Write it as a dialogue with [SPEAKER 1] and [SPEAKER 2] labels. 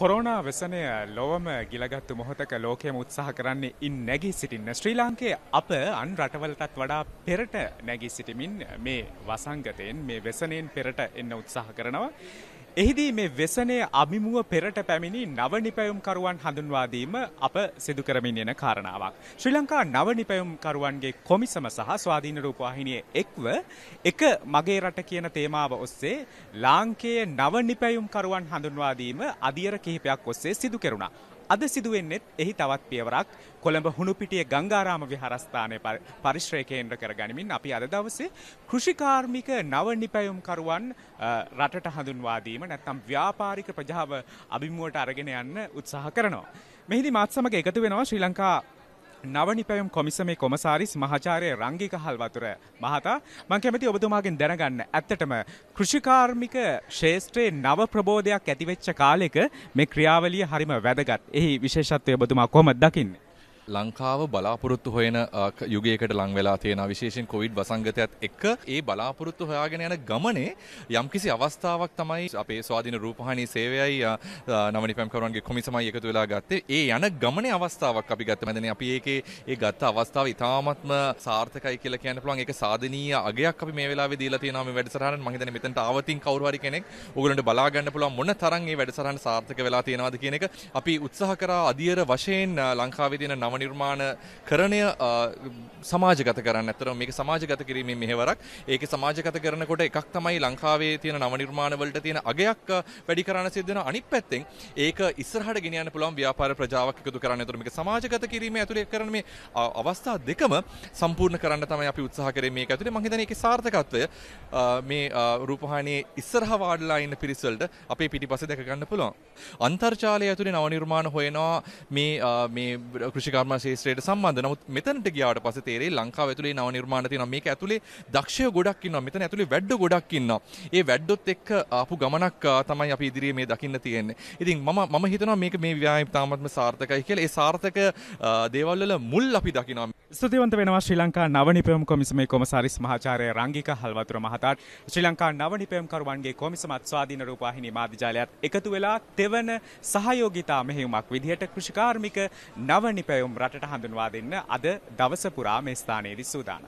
[SPEAKER 1] Corona වසනය ලොවම ගිලගත්තු මොහොතක ලෝකයම උත්සාහ කරන්නේ ඉන් නැගී සිටින්න ශ්‍රී ලාංකේ අප අන් රටවලටත් වඩා පෙරට නැගී සිටිමින් මේ වසංගතයෙන් මේ වෙසනයෙන් පෙරට එන්න උත්සාහ කරනවා. එහිදී මේ වෙසනය අභිමුව පෙරට පැමිණි නවනිපැයුම්කරුවන් හඳුන්වාදීම අප සිදුකරමින් එන කාරණාවක්. ශ්‍රී ලංකා නවනිපැයුම්කරුවන්ගේ කොමිසම සහ ස්වාධීන රූපවාහිනිය එක්ව එක මගේ රට කියන තේමාව ඔස්සේ ලාංකයේ නවනිපැයුම්කරුවන් හඳුන්වාදීම අධියර කිහිපයක් ඔස්සේ සිදු කෙරුණා. අද සිදුවෙන්නෙත් එහි තවත් පියවරක් කොළඹ හුණුපිටිය ගංගාරාම විහාරස්ථානය පරිශ්‍රය කේන්ද්‍ර කර ගනිමින් අපි අද දවසේ කෘෂිකාර්මික නව නිපැයුම්කරුවන් රටට හඳුන්වාදීම නැත්තම් ව්‍යාපාරික ප්‍රජාව අභිමුවට අරගෙන යන්න උත්සාහ කරනවා. මෙහිදි මාත් සමග එකතු වෙනවා ශ්‍රී ලංකා නවනි පැවම් කොමිසමේ කොමසාරිස් මහචාරය රංගික හල් වතුර මහතා මං කැමති ඔබතුමාගෙන් දැනගන්න ඇත්තටම කෘෂිකාර්මික ශේෂත්‍රයේ නව ප්‍රබෝධයක් ඇතිවෙච්ච කාලෙක මේ ක්‍රියාවලිය හරිම වැදගත් එහි විශේෂත්වය ඔබතුමා කොහොමද දකින්නේ
[SPEAKER 2] ලංකාව බලාපොරොත්තු හොයන යුගයකට ලං වෙලා තියෙන විශේෂෙන් කොවිඩ් වසංගතයත් එක්ක ඒ බලාපොරොත්තු හොයාගෙන යන ගමනේ යම්කිසි අවස්ථාවක් තමයි අපේ ස්වාධීන රූපහානි සේවයයි නවනිපැම්කරුවන්ගේ කොමිසමයි එකතු වෙලා ගත්තේ ඒ යන ගමනේ අවස්ථාවක් අපි ගත්ත මැදනේ අපි ඒකේ ඒ ගත්ත අවස්ථාව ඉතාමත්ම සාර්ථකයි කියලා කියන්න පුළුවන් ඒක සාධනීය අගයක් අපි මේ වෙලාවේ දීලා තියෙනවා මේ වැඩසටහන මම හිතන්නේ මෙතනට ආවතින් කවුරු හරි කෙනෙක් ඕගොල්ලන්ට බලා ගන්න පුළුවන් මොන තරම් මේ වැඩසටහන සාර්ථක වෙලා තියෙනවද කියන එක අපි උත්සාහ කරා අධියර වශයෙන් ලංකාවේ තියෙන නව නවනිර්මාණකරණය සමාජගත කරන්න ඇතර මේක සමාජගත කිරීමේ මෙහෙවරක් ඒක සමාජගත කරනකොට එකක් තමයි ලංකාවේ තියෙන නවනිර්මාණවලට තියෙන අගයක් වැඩි කරන්න සිද්ධන අනිත් පැත්තෙන් ඒක ඉස්සරහට ගෙනියන්න පුළුවන් ව්‍යාපාර ප්‍රජාවක් එකතු කරන්න ඇතුළු මේක සමාජගත කිරීම ඇතුළේ කරන මේ අවස්ථා දෙකම සම්පූර්ණ කරන්න තමයි අපි උත්සාහ කරේ මේක ඇතුළේ මම හිතන්නේ ඒකේ සාර්ථකත්වය මේ රූපහානියේ ඉස්සරහ වාඩිලා ඉන්න පිරිසවලට අපේ පිටිපස්සේ දැක ගන්න පුළුවන්. අන්තර්ජාලය ඇතුලේ නව නිර්මාණ හොයනවා මේ මේ කෘෂිකර්ම කර්මශේෂත්‍රයට සම්බන්ධ. නමුත් මෙතනට ගියාට පස්සේ තේරෙයි ලංකාව ඇතුලේ නව නිර්මාණ තියෙනවා. මේක ඇතුලේ දක්ෂය ගොඩක් ඉන්නවා. මෙතන ඇතුලේ වැඩ ගොඩක් ඉන්නවා. ඒ වැඩොත් එක්ක ආපු ගමනක් තමයි අපි ඉදිරියේ මේ දකින්න තියෙන්නේ. ඉතින් මම මම හිතනවා මේක මේ ව්‍යායාම තාමත්ම සාර්ථකයි කියලා. ඒ සාර්ථක දේවල් වල මුල් අපි දකිනවා. ස්තුතිවන්ත
[SPEAKER 1] වෙනවා ශ්‍රී ලංකා නවනිපයම් කොමිසමේ කොමසාරිස් මහාචාර්ය රංගික හල්වතුර මහතාට. ශ්‍රී ලංකා නවනිපයම් කරුවන්ගේ කොමිසම අත්ස්වාධීන රූපවාහිනී මාධ්‍යාලයත් එකතු වෙලා තෙවන සහයෝගිතා මෙහෙයුමක් විදිහට කෘෂිකාර්මික නවනිපයම් ගැටුම් රටට හඳුන්වා දෙන්න අද දවස පුරා මේ ස්ථානයේදී සූදානම්.